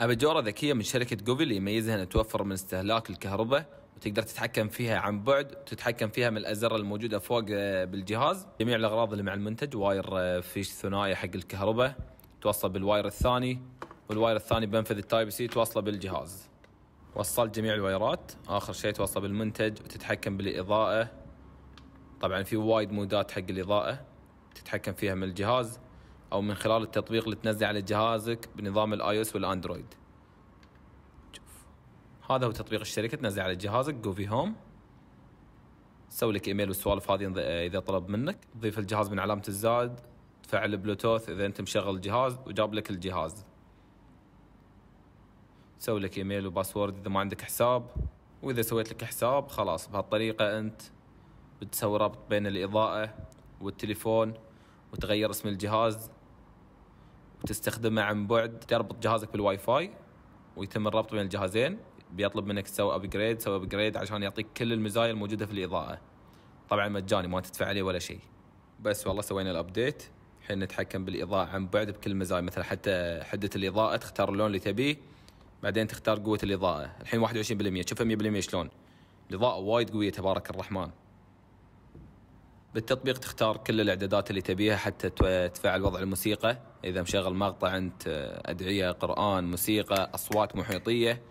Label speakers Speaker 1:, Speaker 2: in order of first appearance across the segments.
Speaker 1: أبجورة ذكيه من شركه جوفل يميزها انها توفر من استهلاك الكهرباء وتقدر تتحكم فيها عن بعد وتتحكم فيها من الازرة الموجوده فوق آه، بالجهاز جميع الاغراض اللي مع المنتج واير آه، فيش ثنائي حق الكهرباء توصل بالواير الثاني والواير الثاني بنفذ التايب سي توصله بالجهاز وصلت جميع الوايرات اخر شيء توصل بالمنتج وتتحكم بالاضاءه طبعا في وايد مودات حق الاضاءه تتحكم فيها من الجهاز او من خلال التطبيق اللي تنزله على جهازك بنظام الاي او اس والاندرويد شوف هذا هو تطبيق الشركه تنزله على جهازك جوفي هوم سوي لك ايميل والسوالف هذه اذا طلب منك ضيف الجهاز من علامه الزائد تفعل بلوتوث اذا انت مشغل الجهاز وجاب لك الجهاز سوي لك ايميل وباسورد اذا ما عندك حساب واذا سويت لك حساب خلاص بهالطريقه انت بتسوي ربط بين الاضاءه والتليفون وتغير اسم الجهاز وتستخدمه عن بعد تربط جهازك بالواي فاي ويتم الربط بين الجهازين بيطلب منك تسوي ابجريد تسوي ابجريد عشان يعطيك كل المزايا الموجوده في الاضاءه طبعا مجاني ما تدفع عليه ولا شيء بس والله سوينا الابديت الحين نتحكم بالاضاءه عن بعد بكل المزايا مثلا حتى حده الاضاءه تختار اللون اللي تبيه بعدين تختار قوه الاضاءه الحين 21% شوف 100% شلون الاضاءه وايد قويه تبارك الرحمن بالتطبيق تختار كل الاعدادات اللي تبيها حتى تفعل وضع الموسيقى اذا مشغل مقطع انت آه، ادعيه قران موسيقى اصوات محيطيه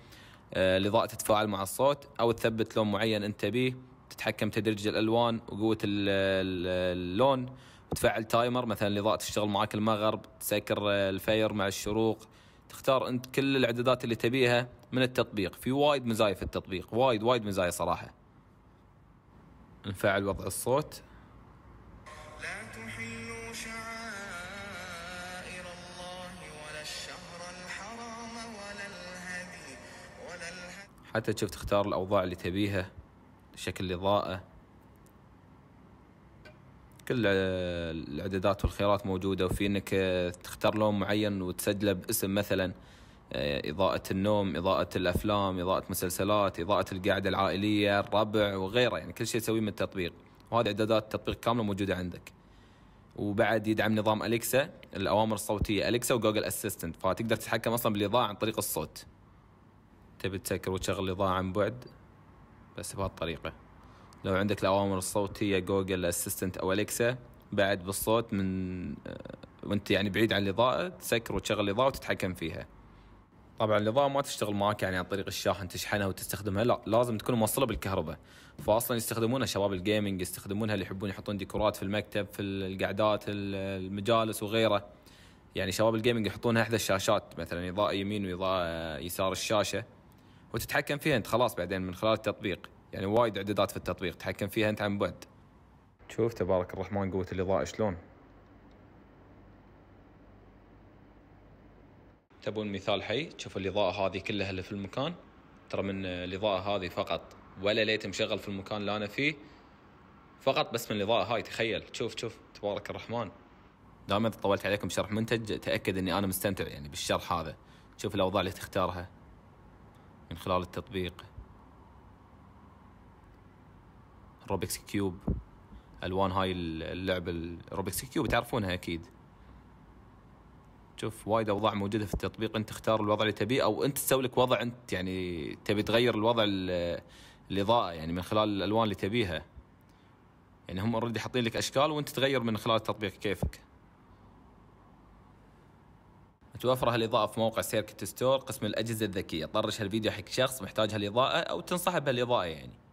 Speaker 1: الاضاءه آه، تتفاعل مع الصوت او تثبت لون معين انت بيه تتحكم تدرج الالوان وقوه اللون وتفعل تايمر مثلا الاضاءه تشتغل معاك المغرب تسكر آه، الفير مع الشروق تختار انت كل الاعدادات اللي تبيها من التطبيق في وايد مزايا في التطبيق وايد وايد مزايا صراحه نفعل وضع الصوت حتى تشوف تختار الأوضاع اللي تبيها شكل الإضاءة كل الإعدادات والخيارات موجودة وفي إنك تختار لون معين وتسجله باسم مثلا آه، إضاءة النوم إضاءة الأفلام إضاءة مسلسلات إضاءة القعدة العائلية الربع وغيره يعني كل شيء تسويه من التطبيق وهذه إعدادات التطبيق كاملة موجودة عندك وبعد يدعم نظام أليكسا الأوامر الصوتية أليكسا وجوجل أسيستنت فتقدر تتحكم أصلا بالإضاءة عن طريق الصوت تبي تسكر وتشغل إضاءة عن بعد بس بهالطريقة لو عندك الأوامر الصوتية جوجل أسيستنت أو أليكسا بعد بالصوت من آه، وانت يعني بعيد عن الإضاءة تسكر وتشغل الإضاءة وتتحكم فيها طبعا الاضاءه ما تشتغل معك يعني عن طريق الشاحن تشحنها وتستخدمها لا لازم تكون موصله بالكهرباء فاصلا يستخدمونها شباب الجيمنج يستخدمونها اللي يحبون يحطون ديكورات في المكتب في القعدات المجالس وغيره يعني شباب الجيمنج يحطونها احدى الشاشات مثلا اضاءه يمين واضاءه آه، يسار الشاشه وتتحكم فيها انت خلاص بعدين من خلال التطبيق يعني وايد اعدادات في التطبيق تتحكم فيها انت عن بعد شوف تبارك الرحمن قوة الإضاءة شلون تبون مثال حي تشوف الإضاءة هذه كلها اللي في المكان ترى من الإضاءة هذه فقط ولا ليت مشغل في المكان اللي أنا فيه فقط بس من الإضاءة هاي تخيل شوف شوف تبارك الرحمن دائما طولت عليكم شرح منتج تأكد أني أنا مستمتع يعني بالشرح هذا شوف الأوضاع اللي تختارها من خلال التطبيق روبكس كيوب الوان هاي اللعبه الروبكس كيوب تعرفونها اكيد شوف وايد اوضاع موجوده في التطبيق انت تختار الوضع اللي تبيه او انت تسوي لك وضع انت يعني تبي تغير الوضع الاضاءه يعني من خلال الالوان اللي تبيها يعني هم اوريدي حاطين لك اشكال وانت تغير من خلال التطبيق كيفك توفرها الإضاءة في موقع سيركت ستور قسم الأجهزة الذكية طرش الفيديو حق شخص محتاج هالإضاءة أو تنصحه بهالإضاءة يعني